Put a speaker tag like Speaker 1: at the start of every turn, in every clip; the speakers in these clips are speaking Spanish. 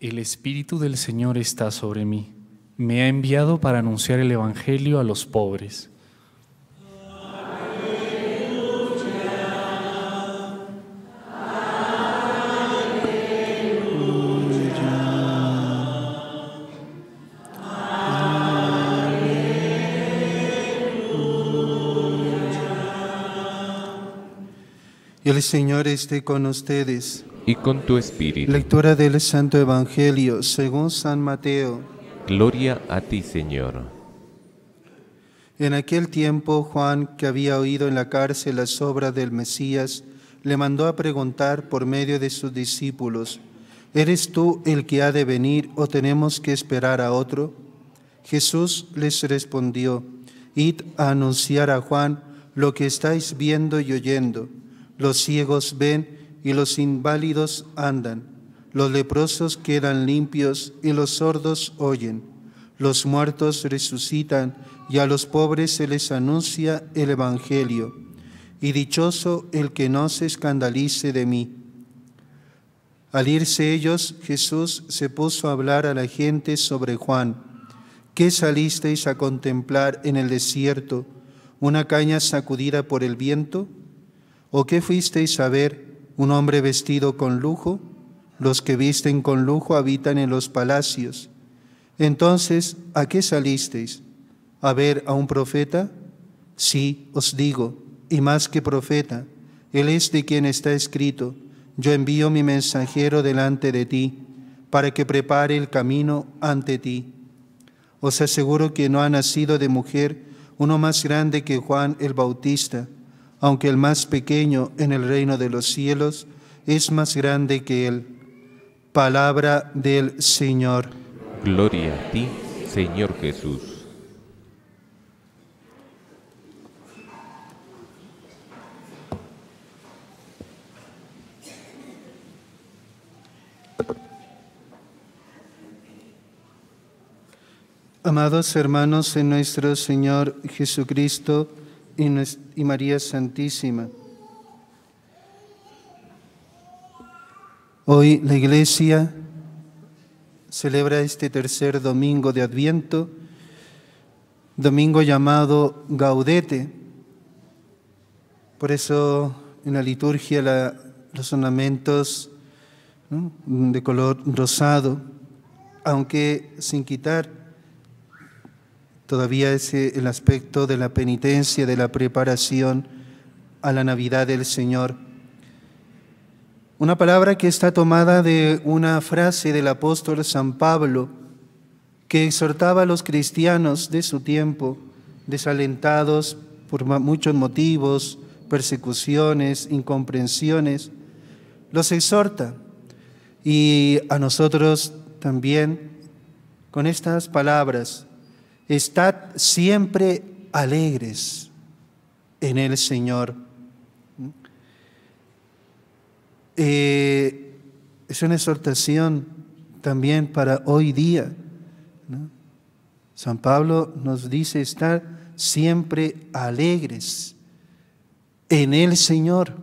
Speaker 1: El Espíritu del Señor está sobre mí. Me ha enviado para anunciar el Evangelio a los pobres El Señor esté con ustedes. Y con tu espíritu. Lectura del Santo Evangelio según San Mateo. Gloria a ti, Señor. En aquel tiempo Juan, que había oído en la cárcel las obras del Mesías, le mandó a preguntar por medio de sus discípulos, ¿eres tú el que ha de venir o tenemos que esperar a otro? Jesús les respondió, id a anunciar a Juan lo que estáis viendo y oyendo los ciegos ven y los inválidos andan, los leprosos quedan limpios y los sordos oyen, los muertos resucitan y a los pobres se les anuncia el Evangelio. Y dichoso el que no se escandalice de mí. Al irse ellos, Jesús se puso a hablar a la gente sobre Juan. ¿Qué salisteis a contemplar en el desierto? ¿Una caña sacudida por el viento? ¿O qué fuisteis a ver un hombre vestido con lujo? Los que visten con lujo habitan en los palacios. Entonces, ¿a qué salisteis? ¿A ver a un profeta? Sí, os digo, y más que profeta, él es de quien está escrito, yo envío mi mensajero delante de ti, para que prepare el camino ante ti. Os aseguro que no ha nacido de mujer uno más grande que Juan el Bautista, aunque el más pequeño en el reino de los cielos es más grande que él. Palabra del Señor. Gloria a ti, Señor Jesús. Amados hermanos en nuestro Señor Jesucristo, y María Santísima. Hoy la Iglesia celebra este tercer domingo de Adviento, domingo llamado Gaudete. Por eso en la liturgia la, los ornamentos de color rosado, aunque sin quitar Todavía es el aspecto de la penitencia, de la preparación a la Navidad del Señor. Una palabra que está tomada de una frase del apóstol San Pablo, que exhortaba a los cristianos de su tiempo, desalentados por muchos motivos, persecuciones, incomprensiones, los exhorta. Y a nosotros también, con estas palabras, Estad siempre alegres en el Señor. Eh, es una exhortación también para hoy día. San Pablo nos dice estar siempre alegres en el Señor.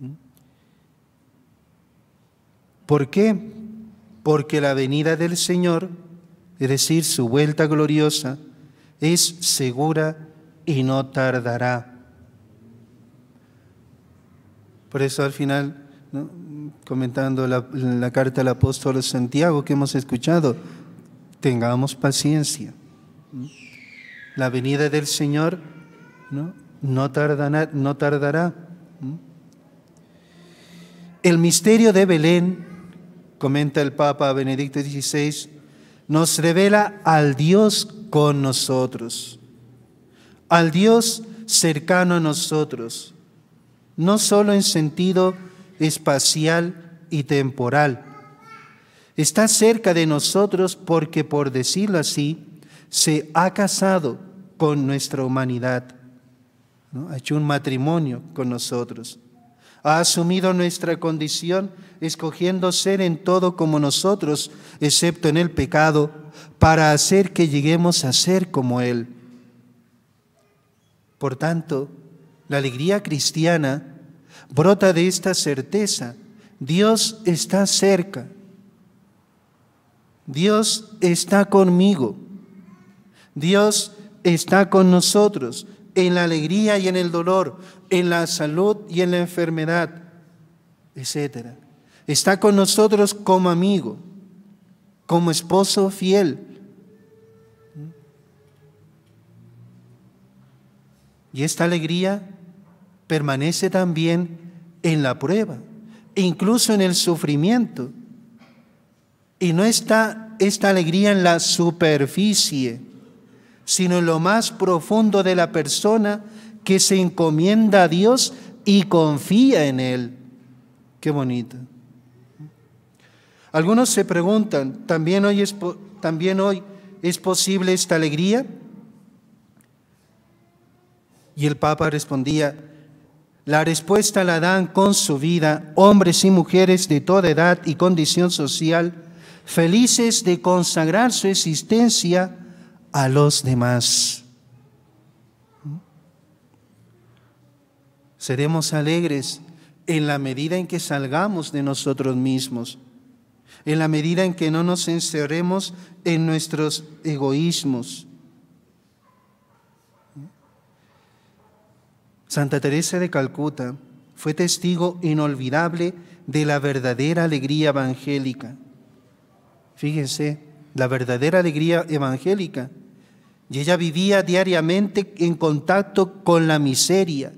Speaker 1: ¿Mm? ¿Por qué? Porque la venida del Señor es decir, su vuelta gloriosa, es segura y no tardará. Por eso al final, comentando la, carta del apóstol Santiago que hemos escuchado, tengamos paciencia. La venida del Señor no, no tardará. El misterio de Belén, comenta el Papa Benedicto XVI, nos revela al Dios con nosotros, al Dios cercano a nosotros, no solo en sentido espacial y temporal. Está cerca de nosotros porque, por decirlo así, se ha casado con nuestra humanidad. Ha hecho un matrimonio con nosotros ha asumido nuestra condición, escogiendo ser en todo como nosotros, excepto en el pecado, para hacer que lleguemos a ser como Él. Por tanto, la alegría cristiana brota de esta certeza. Dios está cerca. Dios está conmigo. Dios está con nosotros en la alegría y en el dolor, en la salud y en la enfermedad, etc. Está con nosotros como amigo, como esposo fiel. Y esta alegría permanece también en la prueba, incluso en el sufrimiento. Y no está esta alegría en la superficie, sino en lo más profundo de la persona que se encomienda a Dios y confía en Él. Qué bonito. Algunos se preguntan, ¿también hoy es, también hoy es posible esta alegría? Y el Papa respondía, la respuesta la dan con su vida hombres y mujeres de toda edad y condición social, felices de consagrar su existencia a los demás. Seremos alegres en la medida en que salgamos de nosotros mismos, en la medida en que no nos encerremos en nuestros egoísmos. Santa Teresa de Calcuta fue testigo inolvidable de la verdadera alegría evangélica. Fíjense, la verdadera alegría evangélica y ella vivía diariamente en contacto con la miseria,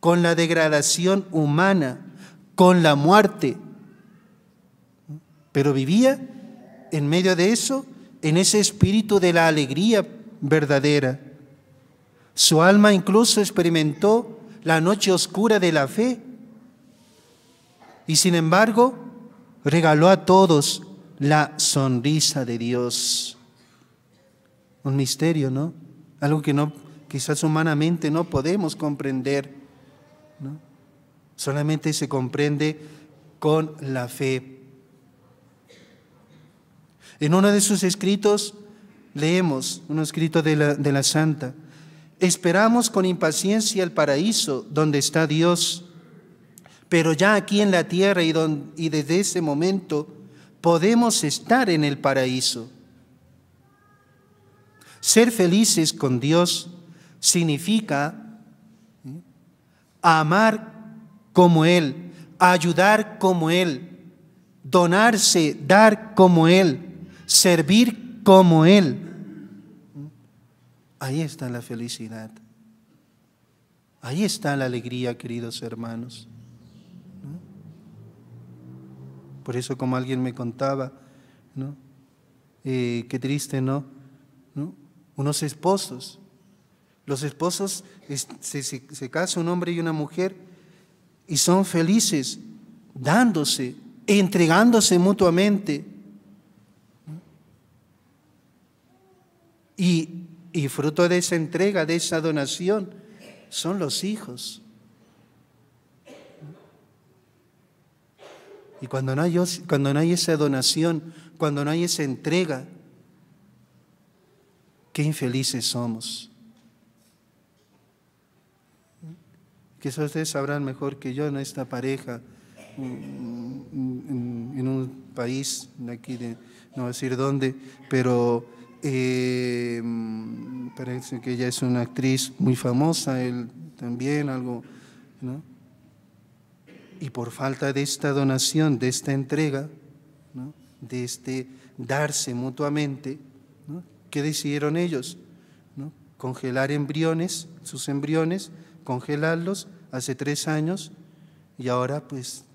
Speaker 1: con la degradación humana, con la muerte. Pero vivía en medio de eso, en ese espíritu de la alegría verdadera. Su alma incluso experimentó la noche oscura de la fe. Y sin embargo, regaló a todos la sonrisa de Dios un misterio, ¿no? Algo que no, quizás humanamente no podemos comprender, ¿no? Solamente se comprende con la fe. En uno de sus escritos leemos, un escrito de la, de la Santa, esperamos con impaciencia el paraíso donde está Dios, pero ya aquí en la tierra y, y desde ese momento podemos estar en el paraíso ser felices con Dios significa amar como Él, ayudar como Él, donarse, dar como Él, servir como Él. Ahí está la felicidad. Ahí está la alegría, queridos hermanos. Por eso, como alguien me contaba, ¿no? Eh, qué triste, ¿no? ¿no? unos esposos. Los esposos se, se, casa un hombre y una mujer y son felices dándose, entregándose mutuamente. Y, fruto de esa entrega, de esa donación, son los hijos. Y cuando no, cuando no hay esa donación, cuando no hay esa entrega, Qué infelices somos. Quizás ustedes sabrán mejor que yo en esta pareja, mm, mm, mm, en, un país, de aquí de, no decir dónde, pero eh, parece que ella es una actriz muy famosa, él también, algo, ¿no? Y por falta de esta donación, de esta entrega, de este darse mutuamente, ¿Qué decidieron ellos? Congelar embriones, sus embriones, congelarlos hace tres años y ahora pues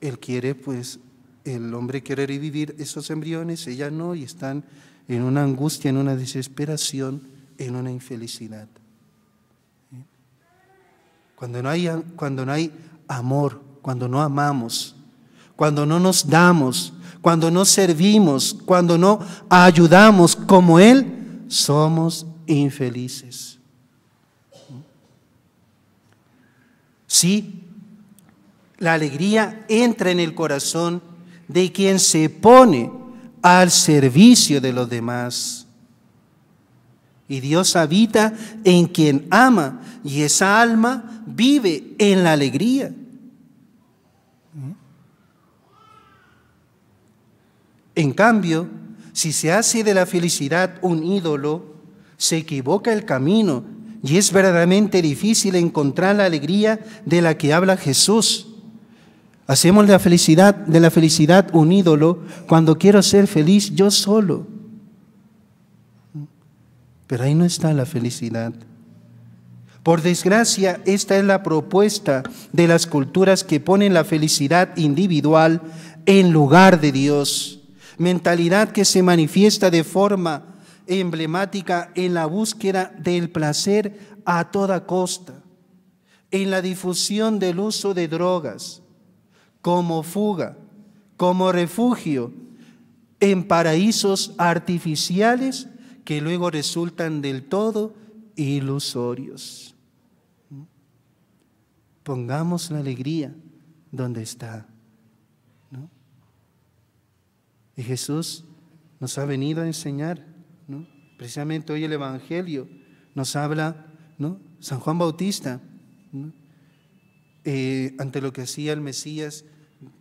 Speaker 1: él quiere pues el hombre quiere revivir esos embriones, ella no, y están en una angustia, en una desesperación, en una infelicidad. Cuando no hay, cuando no hay amor, cuando no amamos, cuando no nos damos, cuando no servimos, cuando no ayudamos como Él, somos infelices. Sí, la alegría entra en el corazón de quien se pone al servicio de los demás. Y Dios habita en quien ama y esa alma vive en la alegría. En cambio, si se hace de la felicidad un ídolo, se equivoca el camino y es verdaderamente difícil encontrar la alegría de la que habla Jesús. Hacemos la felicidad, de la felicidad un ídolo cuando quiero ser feliz yo solo. Pero ahí no está la felicidad. Por desgracia, esta es la propuesta de las culturas que ponen la felicidad individual en lugar de Dios mentalidad que se manifiesta de forma emblemática en la búsqueda del placer a toda costa, en la difusión del uso de drogas como fuga, como refugio en paraísos artificiales que luego resultan del todo ilusorios. Pongamos la alegría donde está. Y Jesús nos ha venido a enseñar, ¿no? Precisamente hoy el Evangelio nos habla, ¿no? San Juan Bautista, eh, ante lo que hacía el Mesías,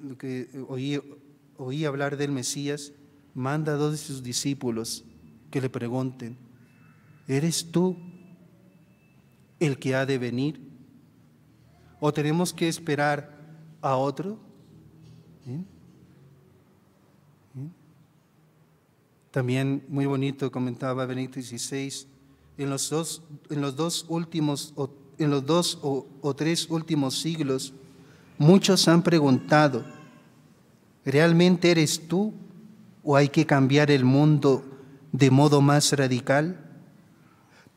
Speaker 1: lo que oí, hablar del Mesías, manda a dos de sus discípulos que le pregunten, ¿eres tú el que ha de venir? ¿O tenemos que esperar a otro? ¿Eh? También muy bonito comentaba Benito XVI, en los dos, últimos en los dos o tres últimos siglos, muchos han preguntado, ¿realmente eres tú o hay que cambiar el mundo de modo más radical?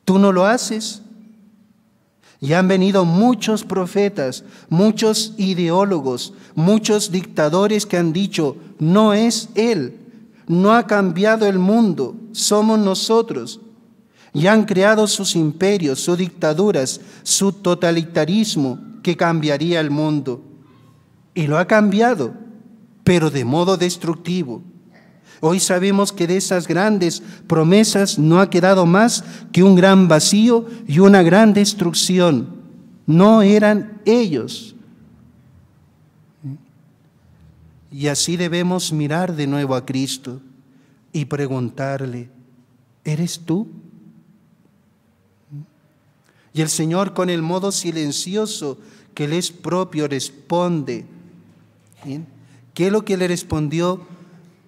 Speaker 1: Tú no lo haces. Y han venido muchos profetas, muchos ideólogos, muchos dictadores que han dicho, no es Él, no ha cambiado el mundo, somos nosotros. Y han creado sus imperios, sus dictaduras, su totalitarismo que cambiaría el mundo. Y lo ha cambiado, pero de modo destructivo. Hoy sabemos que de esas grandes promesas no ha quedado más que un gran vacío y una gran destrucción. No eran ellos, Y así debemos mirar de nuevo a Cristo y preguntarle, ¿eres tú? Y el Señor con el modo silencioso que le es propio responde. ¿Qué es lo que le respondió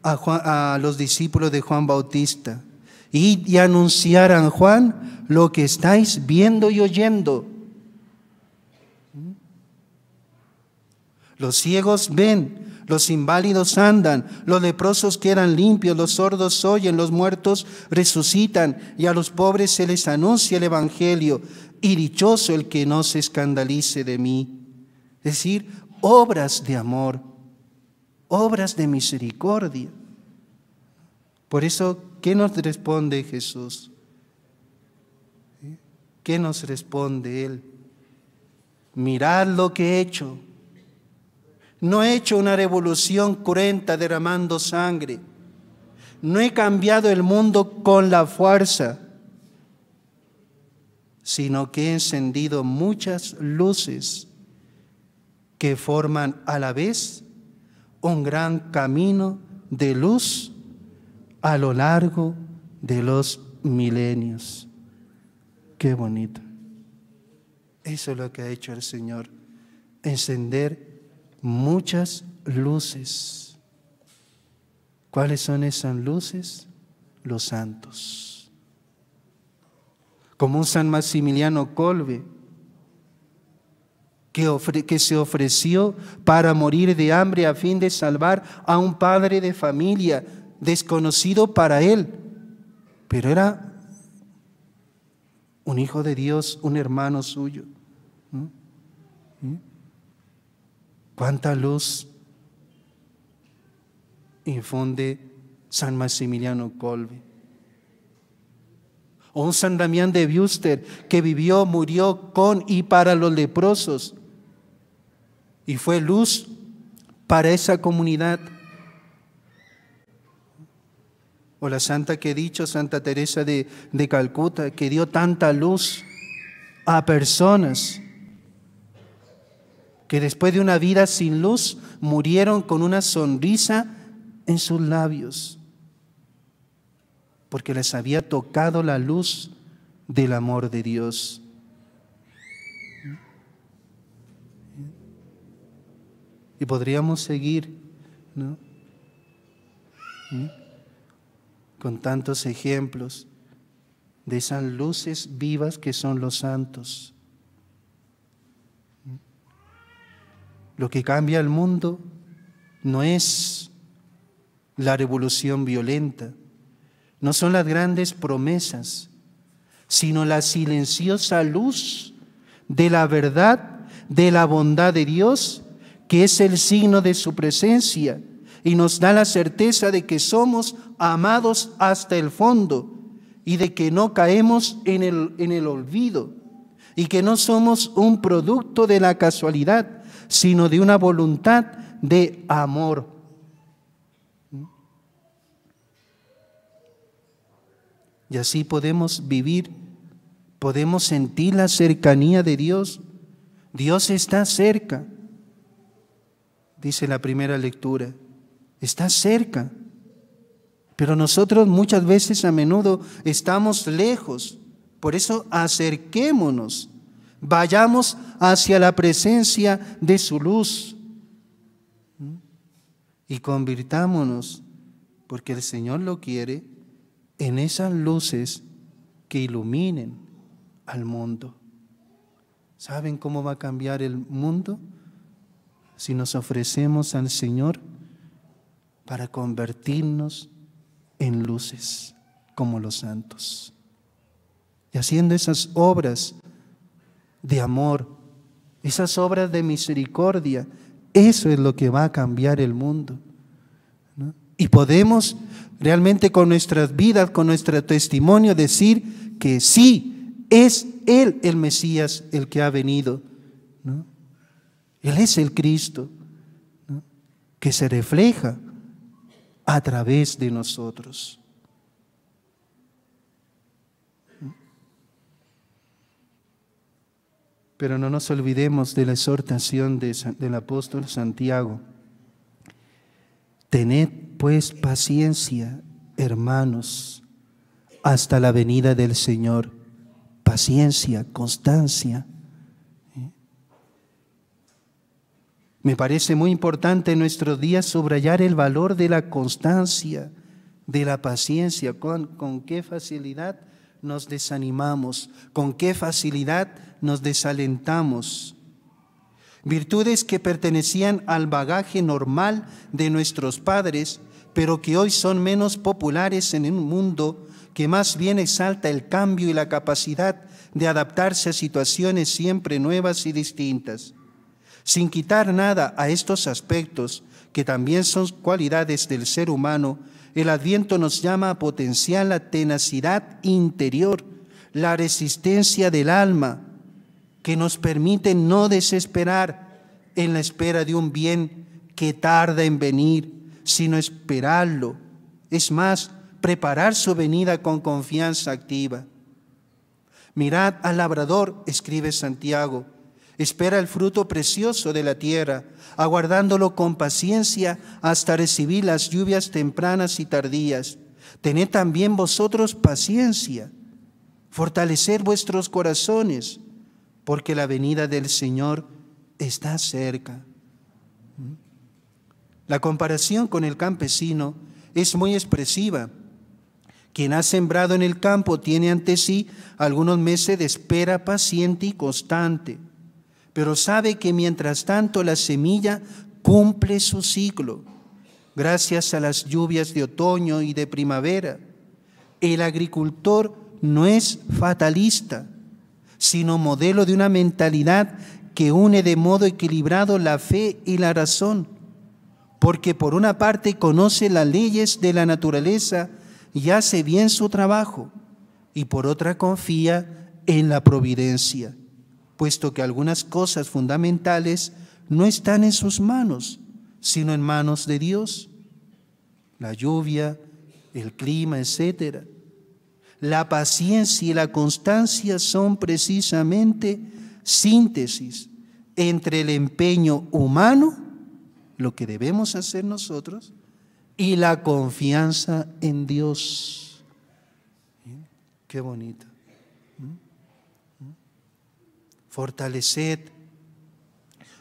Speaker 1: a, los discípulos de Juan Bautista? Y, y anunciar a Juan lo que estáis viendo y oyendo. ¿Mm? Los ciegos ven, los inválidos andan, los leprosos quedan limpios, los sordos oyen, los muertos resucitan y a los pobres se les anuncia el Evangelio. Y dichoso el que no se escandalice de mí. Es decir, obras de amor, obras de misericordia. Por eso, ¿qué nos responde Jesús? ¿Qué nos responde Él? Mirad lo que he hecho no he hecho una revolución cruenta derramando sangre. No he cambiado el mundo con la fuerza, sino que he encendido muchas luces que forman a la vez un gran camino de luz a lo largo de los milenios. Qué bonito. Eso es lo que ha hecho el Señor, encender muchas luces. ¿Cuáles son esas luces? Los santos. Como un San Maximiliano Colbe, que, que se ofreció para morir de hambre a fin de salvar a un padre de familia desconocido para él, pero era un hijo de Dios, un hermano suyo. ¿Cuánta luz infunde San Maximiliano Colby. O un San Damián de Buster que vivió, murió con y para los leprosos y fue luz para esa comunidad. O la santa que he dicho, Santa Teresa de Calcuta, que dio tanta luz a personas que después de una vida sin luz murieron con una sonrisa en sus labios, porque les había tocado la luz del amor de Dios. Y podríamos seguir ¿Mm? con tantos ejemplos de esas luces vivas que son los santos. Lo que cambia el mundo no es la revolución violenta, no son las grandes promesas, sino la silenciosa luz de la verdad, de la bondad de Dios, que es el signo de su presencia y nos da la certeza de que somos amados hasta el fondo y de que no caemos en el, en el olvido y que no somos un producto de la casualidad, sino de una voluntad de amor. Y así podemos vivir, podemos sentir la cercanía de Dios. Dios está cerca, dice la primera lectura, está cerca. Pero nosotros muchas veces a menudo estamos lejos. Por eso acerquémonos Vayamos hacia la presencia de su luz y convirtámonos, porque el Señor lo quiere, en esas luces que iluminen al mundo. ¿Saben cómo va a cambiar el mundo? Si nos ofrecemos al Señor para convertirnos en luces como los santos. Y haciendo esas obras, de amor, esas obras de misericordia. Eso es lo que va a cambiar el mundo. Y podemos realmente con nuestras vidas, con nuestro testimonio, decir que sí, es Él el Mesías el que ha venido. Él es el Cristo que se refleja a través de nosotros. Pero no nos olvidemos de la exhortación del apóstol Santiago. Tened pues paciencia, hermanos, hasta la venida del Señor. Paciencia, constancia. Me parece muy importante en nuestros días subrayar el valor de la constancia, de la paciencia, con, con qué facilidad nos desanimamos, con qué facilidad nos desalentamos. Virtudes que pertenecían al bagaje normal de nuestros padres, pero que hoy son menos populares en un mundo que más bien exalta el cambio y la capacidad de adaptarse a situaciones siempre nuevas y distintas. Sin quitar nada a estos aspectos, que también son cualidades del ser humano, el adviento nos llama a potenciar la tenacidad interior, la resistencia del alma, que nos permite no desesperar en la espera de un bien que tarda en venir, sino esperarlo. Es más, preparar su venida con confianza activa. Mirad al labrador, escribe Santiago, espera el fruto precioso de la tierra, aguardándolo con paciencia hasta recibir las lluvias tempranas y tardías. Tened también vosotros paciencia, fortalecer vuestros corazones, porque la venida del Señor está cerca. ¿Mm? La comparación con el campesino es muy expresiva. Quien ha sembrado en el campo tiene ante sí algunos meses de espera paciente y constante pero sabe que mientras tanto la semilla cumple su ciclo, gracias a las lluvias de otoño y de primavera. El agricultor no es fatalista, sino modelo de una mentalidad que une de modo equilibrado la fe y la razón, porque por una parte conoce las leyes de la naturaleza y hace bien su trabajo, y por otra confía en la providencia puesto que algunas cosas fundamentales no están en sus manos, sino en manos de Dios. La lluvia, el clima, etc. La paciencia y la constancia son precisamente síntesis entre el empeño humano, lo que debemos hacer nosotros, y la confianza en Dios. Qué bonito. ¿Mm? fortaleced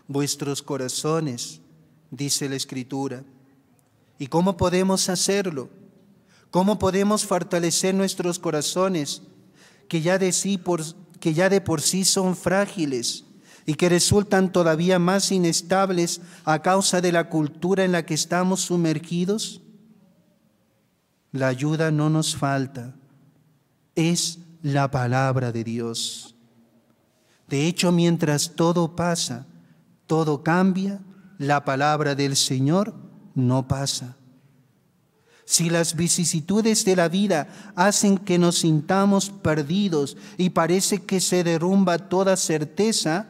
Speaker 1: vuestros corazones, dice la Escritura. ¿Y cómo podemos hacerlo? ¿Cómo podemos fortalecer nuestros corazones que ya de sí que ya de por sí son frágiles y que resultan todavía más inestables a causa de la cultura en la que estamos sumergidos? La ayuda no nos falta, es la palabra de Dios. De hecho, mientras todo pasa, todo cambia, la palabra del Señor no pasa. Si las vicisitudes de la vida hacen que nos sintamos perdidos y parece que se derrumba toda certeza,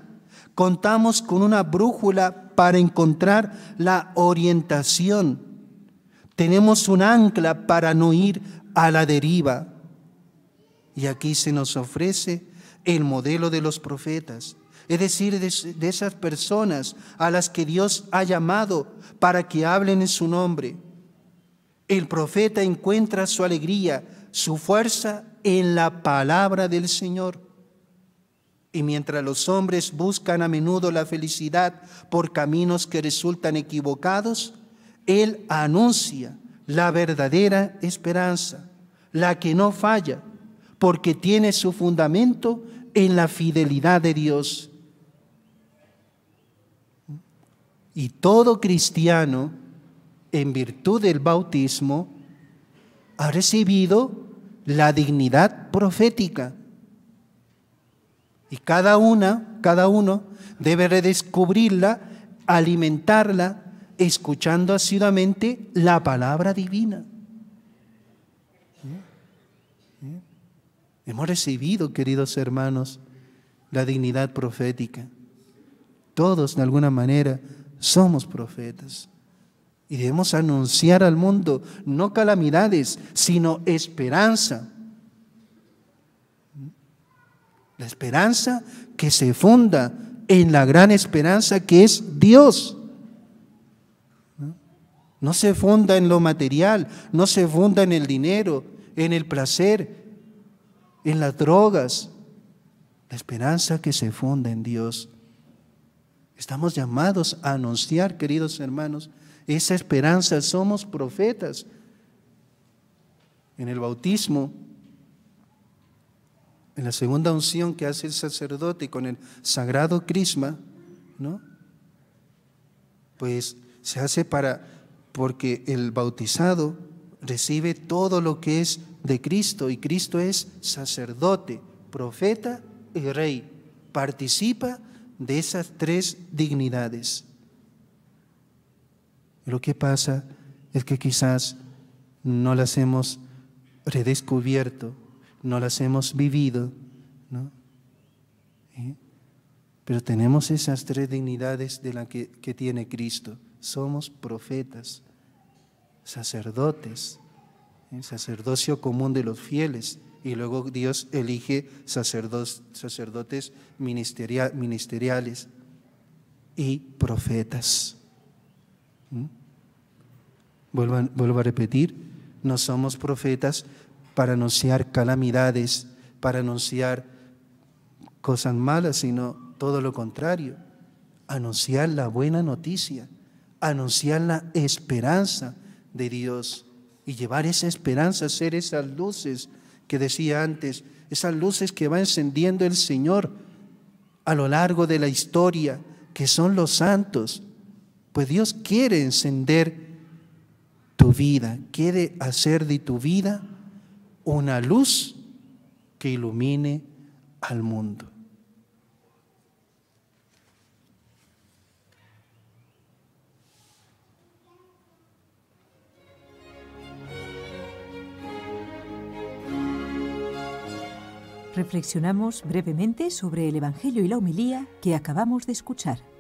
Speaker 1: contamos con una brújula para encontrar la orientación. Tenemos un ancla para no ir a la deriva. Y aquí se nos ofrece el modelo de los profetas, es decir, de, esas personas a las que Dios ha llamado para que hablen en su nombre. El profeta encuentra su alegría, su fuerza en la palabra del Señor. Y mientras los hombres buscan a menudo la felicidad por caminos que resultan equivocados, Él anuncia la verdadera esperanza, la que no falla, porque tiene su fundamento en la fidelidad de Dios. Y todo cristiano, en virtud del bautismo, ha recibido la dignidad profética. Y cada una, cada uno, debe redescubrirla, alimentarla, escuchando asiduamente la palabra divina. Hemos recibido, queridos hermanos, la dignidad profética. Todos, de alguna manera, somos profetas. Y debemos anunciar al mundo no calamidades, sino esperanza. La esperanza que se funda en la gran esperanza que es Dios. No se funda en lo material, no se funda en el dinero, en el placer, en las drogas. La esperanza que se funda en Dios. Estamos llamados a anunciar, queridos hermanos, esa esperanza. Somos profetas. En el bautismo, en la segunda unción que hace el sacerdote con el sagrado crisma, ¿no? Pues se hace para, porque el bautizado recibe todo lo que es de Cristo y Cristo es sacerdote, profeta y rey. Participa de esas tres dignidades. Lo que pasa es que quizás no las hemos redescubierto, no las hemos vivido, ¿no? Pero tenemos esas tres dignidades de las que tiene Cristo. Somos profetas, sacerdotes, el sacerdocio común de los fieles, y luego Dios elige sacerdotes ministeriales y profetas. ¿Mm? vuelvo a repetir, no somos profetas para anunciar calamidades, para anunciar cosas malas, sino todo lo contrario, anunciar la buena noticia, anunciar la esperanza de Dios y llevar esa esperanza, ser esas luces que decía antes, esas luces que va encendiendo el Señor a lo largo de la historia, que son los santos. Pues Dios quiere encender tu vida, quiere hacer de tu vida una luz que ilumine al mundo. reflexionamos brevemente sobre el Evangelio y la humilía que acabamos de escuchar.